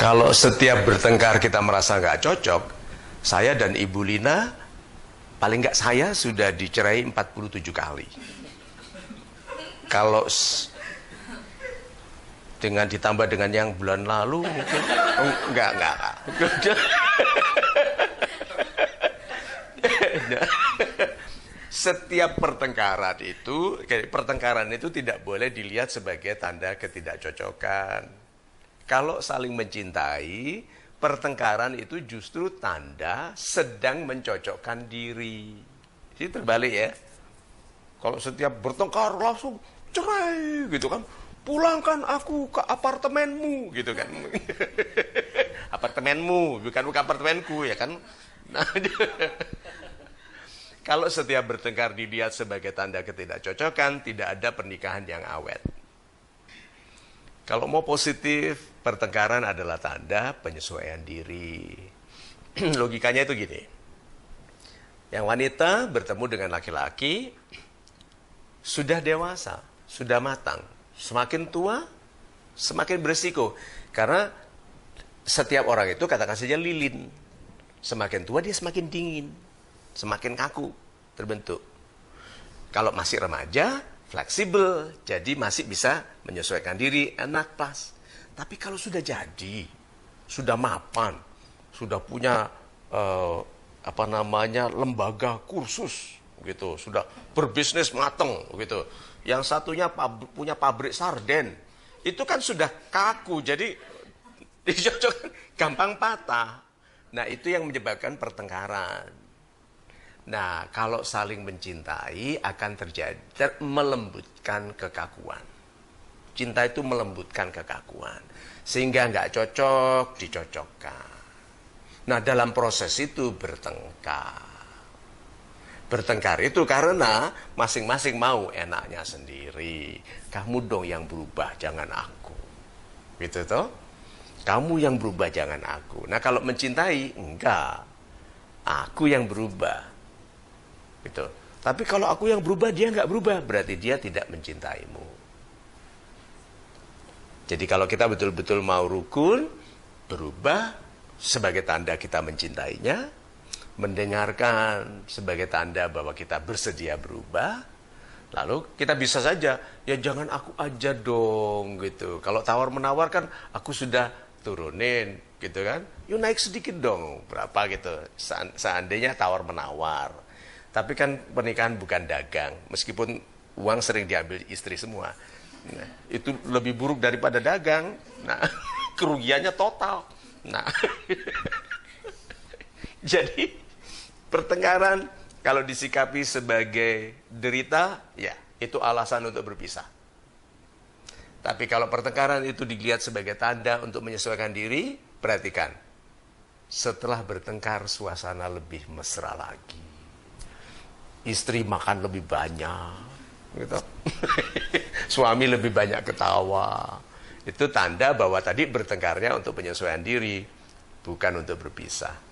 Kalau setiap bertengkar kita merasa nggak cocok, saya dan Ibu Lina, paling nggak saya sudah dicerai 47 kali. Kalau dengan ditambah dengan yang bulan lalu mungkin enggak oh, enggak, setiap pertengkaran itu pertengkaran itu tidak boleh dilihat sebagai tanda ketidakcocokan kalau saling mencintai, pertengkaran itu justru tanda sedang mencocokkan diri. Jadi terbalik ya. Kalau setiap bertengkar langsung cerai gitu kan. Pulangkan aku ke apartemenmu gitu kan. apartemenmu, bukan ke apartemenku ya kan. Nah, kalau setiap bertengkar dilihat sebagai tanda ketidakcocokan, tidak ada pernikahan yang awet. Kalau mau positif, pertengkaran adalah tanda penyesuaian diri. Logikanya itu gini. Yang wanita bertemu dengan laki-laki sudah dewasa, sudah matang. Semakin tua, semakin berisiko. Karena setiap orang itu katakan saja lilin. Semakin tua dia semakin dingin, semakin kaku terbentuk. Kalau masih remaja, fleksibel, jadi masih bisa menyesuaikan diri, enak pas. Tapi kalau sudah jadi, sudah mapan, sudah punya uh, apa namanya lembaga kursus gitu, sudah berbisnis mateng gitu. Yang satunya pab punya pabrik sarden, itu kan sudah kaku, jadi dicocok kan gampang patah. Nah itu yang menyebabkan pertengkaran. Nah, kalau saling mencintai akan terjadi ter, melembutkan kekakuan. Cinta itu melembutkan kekakuan, sehingga nggak cocok dicocokkan. Nah, dalam proses itu bertengkar. Bertengkar itu karena masing-masing mau enaknya sendiri. Kamu dong yang berubah, jangan aku. Gitu toh? Kamu yang berubah, jangan aku. Nah, kalau mencintai, enggak. Aku yang berubah Gitu. Tapi kalau aku yang berubah, dia nggak berubah. Berarti dia tidak mencintaimu. Jadi kalau kita betul-betul mau rukun, berubah sebagai tanda kita mencintainya, mendengarkan sebagai tanda bahwa kita bersedia berubah, Lalu kita bisa saja, ya jangan aku aja dong gitu. Kalau tawar menawarkan, aku sudah turunin gitu kan. Yuk naik sedikit dong, berapa gitu. Seandainya tawar menawar. Tapi kan pernikahan bukan dagang, meskipun uang sering diambil istri semua. Nah, itu lebih buruk daripada dagang. Nah, kerugiannya total. Nah, jadi pertengkaran kalau disikapi sebagai derita, ya itu alasan untuk berpisah. Tapi kalau pertengkaran itu dilihat sebagai tanda untuk menyesuaikan diri, perhatikan. Setelah bertengkar, suasana lebih mesra lagi istri makan lebih banyak gitu. suami lebih banyak ketawa itu tanda bahwa tadi bertengkarnya untuk penyesuaian diri bukan untuk berpisah